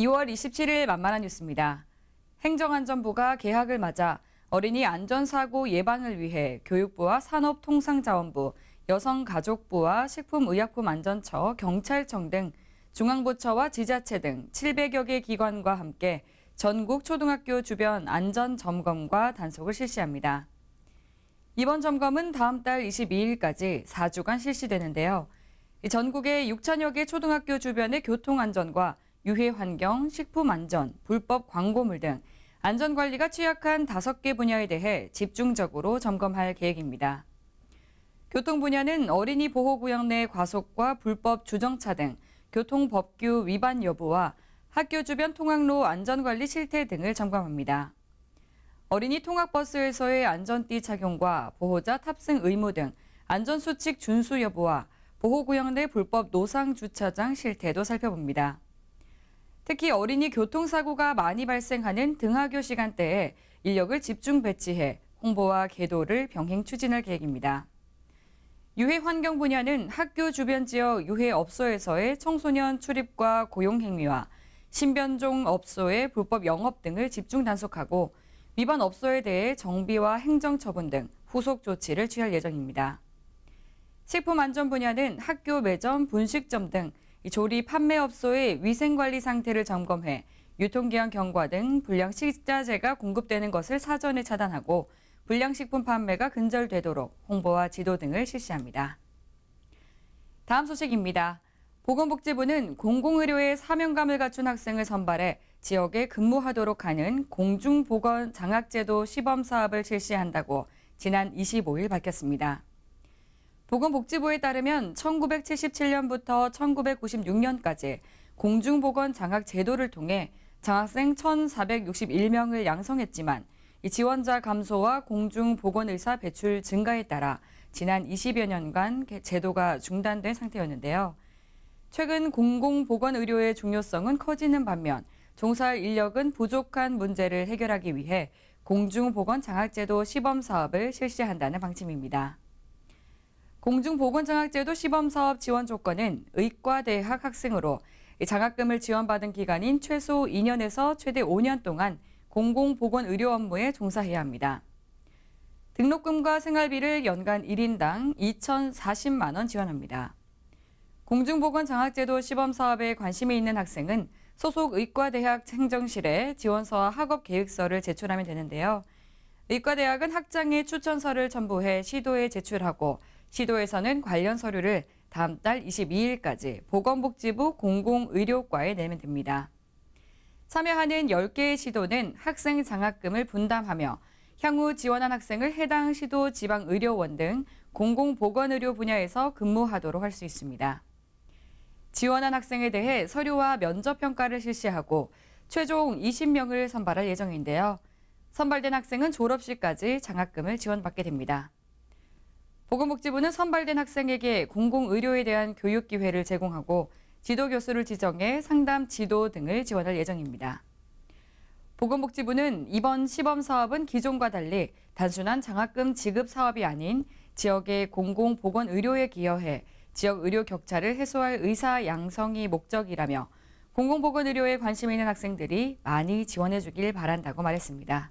2월 27일 만만한 뉴스입니다. 행정안전부가 개학을 맞아 어린이 안전사고 예방을 위해 교육부와 산업통상자원부, 여성가족부와 식품의약품안전처, 경찰청 등 중앙부처와 지자체 등 700여 개 기관과 함께 전국 초등학교 주변 안전 점검과 단속을 실시합니다. 이번 점검은 다음 달 22일까지 4주간 실시되는데요. 전국의 6천여 개 초등학교 주변의 교통안전과 유해 환경, 식품 안전, 불법 광고물 등 안전관리가 취약한 다섯 개 분야에 대해 집중적으로 점검할 계획입니다. 교통 분야는 어린이 보호구역 내 과속과 불법 주정차 등 교통법규 위반 여부와 학교 주변 통학로 안전관리 실태 등을 점검합니다. 어린이 통학버스에서의 안전띠 착용과 보호자 탑승 의무 등 안전수칙 준수 여부와 보호구역 내 불법 노상 주차장 실태도 살펴봅니다. 특히 어린이 교통사고가 많이 발생하는 등하교 시간대에 인력을 집중 배치해 홍보와 계도를 병행 추진할 계획입니다. 유해 환경 분야는 학교 주변 지역 유해 업소에서의 청소년 출입과 고용 행위와 신변종 업소의 불법 영업 등을 집중 단속하고 위반 업소에 대해 정비와 행정 처분 등 후속 조치를 취할 예정입니다. 식품 안전 분야는 학교 매점, 분식점 등 조리 판매업소의 위생관리 상태를 점검해 유통기한 경과 등 불량식자재가 공급되는 것을 사전에 차단하고 불량식품 판매가 근절되도록 홍보와 지도 등을 실시합니다. 다음 소식입니다. 보건복지부는 공공의료의 사명감을 갖춘 학생을 선발해 지역에 근무하도록 하는 공중보건 장학제도 시범 사업을 실시한다고 지난 25일 밝혔습니다. 보건복지부에 따르면 1977년부터 1996년까지 공중보건 장학 제도를 통해 장학생 1,461명을 양성했지만 지원자 감소와 공중보건의사 배출 증가에 따라 지난 20여 년간 제도가 중단된 상태였는데요. 최근 공공보건의료의 중요성은 커지는 반면 종사할 인력은 부족한 문제를 해결하기 위해 공중보건 장학제도 시범 사업을 실시한다는 방침입니다. 공중보건장학제도 시범사업 지원 조건은 의과대학 학생으로 장학금을 지원받은 기간인 최소 2년에서 최대 5년 동안 공공보건의료 업무에 종사해야 합니다. 등록금과 생활비를 연간 1인당 2,040만 원 지원합니다. 공중보건장학제도 시범사업에 관심이 있는 학생은 소속 의과대학 행정실에 지원서와 학업계획서를 제출하면 되는데요. 의과대학은 학장의 추천서를 첨부해 시도에 제출하고 시도에서는 관련 서류를 다음 달 22일까지 보건복지부 공공의료과에 내면 됩니다. 참여하는 10개의 시도는 학생 장학금을 분담하며 향후 지원한 학생을 해당 시도 지방의료원 등 공공보건의료 분야에서 근무하도록 할 수 있습니다. 지원한 학생에 대해 서류와 면접평가를 실시하고 최종 20명을 선발할 예정인데요. 선발된 학생은 졸업시까지 장학금을 지원받게 됩니다. 보건복지부는 선발된 학생에게 공공의료에 대한 교육 기회를 제공하고 지도 교수를 지정해 상담 지도 등을 지원할 예정입니다. 보건복지부는 이번 시범 사업은 기존과 달리 단순한 장학금 지급 사업이 아닌 지역의 공공보건 의료에 기여해 지역 의료 격차를 해소할 의사 양성이 목적이라며 공공보건 의료에 관심 있는 학생들이 많이 지원해 주길 바란다고 말했습니다.